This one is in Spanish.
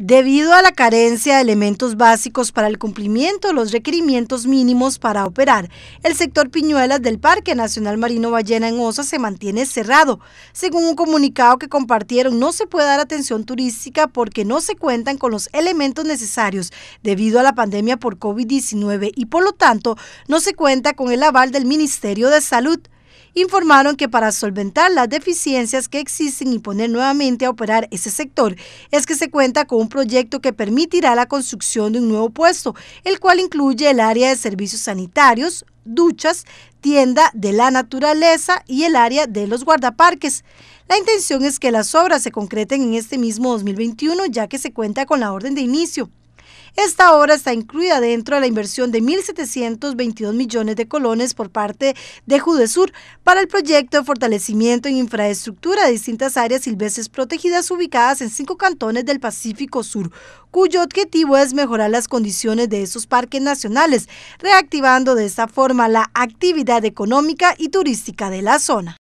Debido a la carencia de elementos básicos para el cumplimiento de los requerimientos mínimos para operar, el sector Piñuelas del Parque Nacional Marino Ballena en Osa se mantiene cerrado. Según un comunicado que compartieron, no se puede dar atención turística porque no se cuentan con los elementos necesarios debido a la pandemia por COVID-19 y por lo tanto no se cuenta con el aval del Ministerio de Salud informaron que para solventar las deficiencias que existen y poner nuevamente a operar ese sector, es que se cuenta con un proyecto que permitirá la construcción de un nuevo puesto, el cual incluye el área de servicios sanitarios, duchas, tienda de la naturaleza y el área de los guardaparques. La intención es que las obras se concreten en este mismo 2021, ya que se cuenta con la orden de inicio. Esta obra está incluida dentro de la inversión de 1.722 millones de colones por parte de Judesur para el proyecto de fortalecimiento en infraestructura de distintas áreas silvestres protegidas ubicadas en cinco cantones del Pacífico Sur, cuyo objetivo es mejorar las condiciones de esos parques nacionales, reactivando de esta forma la actividad económica y turística de la zona.